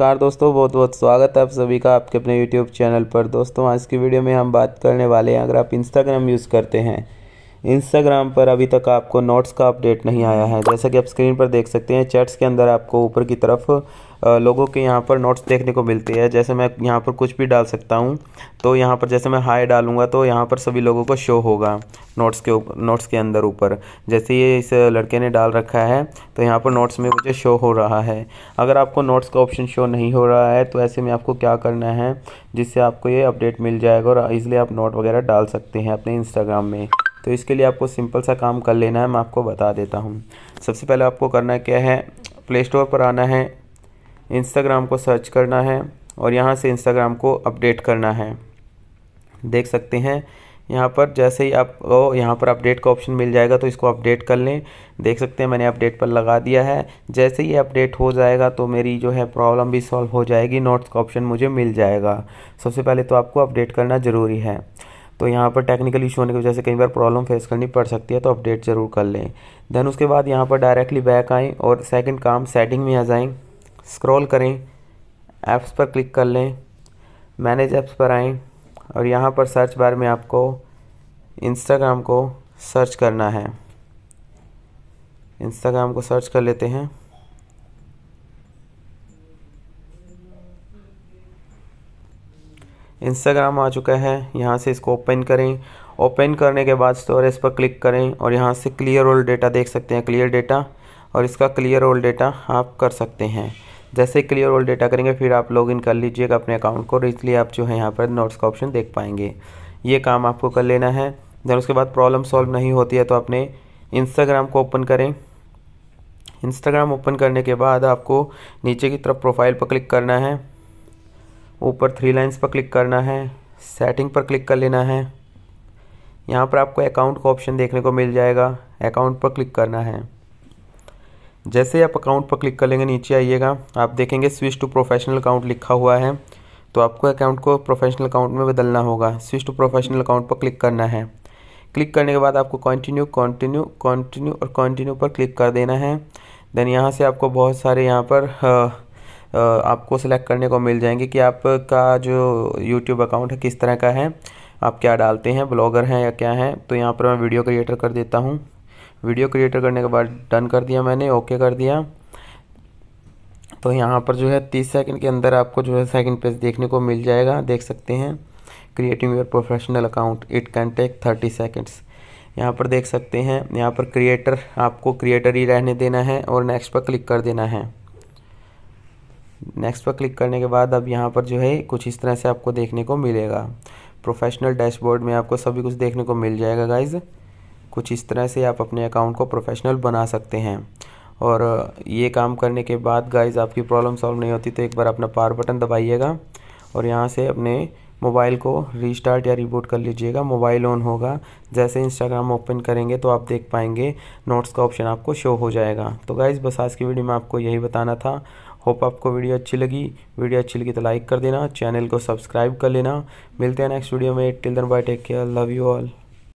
नमस्कार दोस्तों बहुत बहुत स्वागत है आप सभी का आपके अपने यूट्यूब चैनल पर दोस्तों आज की वीडियो में हम बात करने वाले हैं अगर आप इंस्टाग्राम यूज़ करते हैं इंस्टाग्राम पर अभी तक आपको नोट्स का अपडेट नहीं आया है जैसा कि आप स्क्रीन पर देख सकते हैं चैट्स के अंदर आपको ऊपर की तरफ लोगों के यहाँ पर नोट्स देखने को मिलते हैं जैसे मैं यहाँ पर कुछ भी डाल सकता हूँ तो यहाँ पर जैसे मैं हाई डालूंगा तो यहाँ पर सभी लोगों को शो होगा नोट्स के ऊपर नोट्स के अंदर ऊपर जैसे ये इस लड़के ने डाल रखा है तो यहाँ पर नोट्स में मुझे शो हो रहा है अगर आपको नोट्स का ऑप्शन शो नहीं हो रहा है तो ऐसे में आपको क्या करना है जिससे आपको ये अपडेट मिल जाएगा और इसलिए आप नोट वगैरह डाल सकते हैं अपने इंस्टाग्राम में तो इसके लिए आपको सिंपल सा काम कर लेना है मैं आपको बता देता हूँ सबसे पहले आपको करना क्या है प्ले स्टोर पर आना है इंस्टाग्राम को सर्च करना है और यहाँ से इंस्टाग्राम को अपडेट करना है देख सकते हैं यहाँ पर जैसे ही आप ओ यहाँ पर अपडेट का ऑप्शन मिल जाएगा तो इसको अपडेट कर लें देख सकते हैं मैंने अपडेट पर लगा दिया है जैसे ही अपडेट हो जाएगा तो मेरी जो है प्रॉब्लम भी सॉल्व हो जाएगी नोट्स का ऑप्शन मुझे मिल जाएगा सबसे पहले तो आपको अपडेट करना ज़रूरी है तो यहाँ पर टेक्निकल इशू होने की वजह से कई बार प्रॉब्लम फेस करनी पड़ सकती है तो अपडेट ज़रूर कर लें देन उसके बाद यहाँ पर डायरेक्टली बैक आएँ और सेकेंड काम सेटिंग में आ जाएँ स्क्रॉल करें ऐप्स पर क्लिक कर लें मैनेज ऐप्स पर आएँ और यहाँ पर सर्च बार में आपको इंस्टाग्राम को सर्च करना है इंस्टाग्राम को सर्च कर लेते हैं इंस्टाग्राम आ चुका है यहाँ से इसको ओपन करें ओपन करने के बाद स्टोरेज पर क्लिक करें और यहाँ से क्लियर ओल्ड डेटा देख सकते हैं क्लियर डेटा और इसका क्लियर ओल्ड डेटा आप कर सकते हैं जैसे क्लियर ओल्ड डेटा करेंगे फिर आप लॉगिन कर लीजिएगा अपने अकाउंट को और इसलिए आप जो है यहाँ पर नोट्स का ऑप्शन देख पाएंगे ये काम आपको कर लेना है जब उसके बाद प्रॉब्लम सॉल्व नहीं होती है तो अपने इंस्टाग्राम को ओपन करें इंस्टाग्राम ओपन करने के बाद आपको नीचे की तरफ प्रोफाइल पर क्लिक करना है ऊपर थ्री लाइंस पर क्लिक करना है सेटिंग पर क्लिक कर लेना है यहाँ पर आपको अकाउंट का ऑप्शन देखने को मिल जाएगा अकाउंट पर क्लिक करना है जैसे आप अकाउंट पर क्लिक कर लेंगे नीचे आइएगा आप देखेंगे स्विच टू प्रोफेशनल अकाउंट लिखा हुआ है तो आपको अकाउंट को प्रोफेशनल अकाउंट में बदलना होगा स्विच टू प्रोफेशनल अकाउंट पर क्लिक करना है क्लिक करने के बाद आपको कंटिन्यू कंटिन्यू कंटिन्यू और कंटिन्यू पर क्लिक कर देना है देन यहाँ से आपको बहुत सारे यहाँ पर हाँ, आपको सेलेक्ट करने को मिल जाएंगे कि आपका जो यूट्यूब अकाउंट है किस तरह का है आप क्या डालते हैं ब्लॉगर हैं या क्या हैं तो यहाँ पर मैं वीडियो क्रिएटर कर देता हूँ वीडियो क्रिएटर करने के बाद डन कर दिया मैंने ओके कर दिया तो यहाँ पर जो है तीस सेकंड के अंदर आपको जो है सेकंड पेज देखने को मिल जाएगा देख सकते हैं creating your professional account it can take thirty seconds यहाँ पर देख सकते हैं यहाँ पर क्रिएटर आपको क्रिएटर ही रहने देना है और नेक्स्ट पर क्लिक कर देना है नेक्स्ट पर क्लिक करने के बाद अब यहाँ पर जो है कुछ इस तरह से आपको देखने को मिलेगा प्रोफेशनल डैशबोर्ड में आपको सभी कुछ देखने को मिल जाएगा गाइज़ कुछ इस तरह से आप अपने अकाउंट को प्रोफेशनल बना सकते हैं और ये काम करने के बाद गाइज़ आपकी प्रॉब्लम सॉल्व नहीं होती तो एक बार अपना पावर बटन दबाइएगा और यहाँ से अपने मोबाइल को रीस्टार्ट या रिबूट कर लीजिएगा मोबाइल ऑन होगा जैसे इंस्टाग्राम ओपन करेंगे तो आप देख पाएंगे नोट्स का ऑप्शन आपको शो हो जाएगा तो गाइज़ बस आज की वीडियो में आपको यही बताना था होप आपको वीडियो अच्छी लगी वीडियो अच्छी लगी तो लाइक कर देना चैनल को सब्सक्राइब कर लेना मिलते हैं नेक्स्ट वीडियो में till then bye take care love you all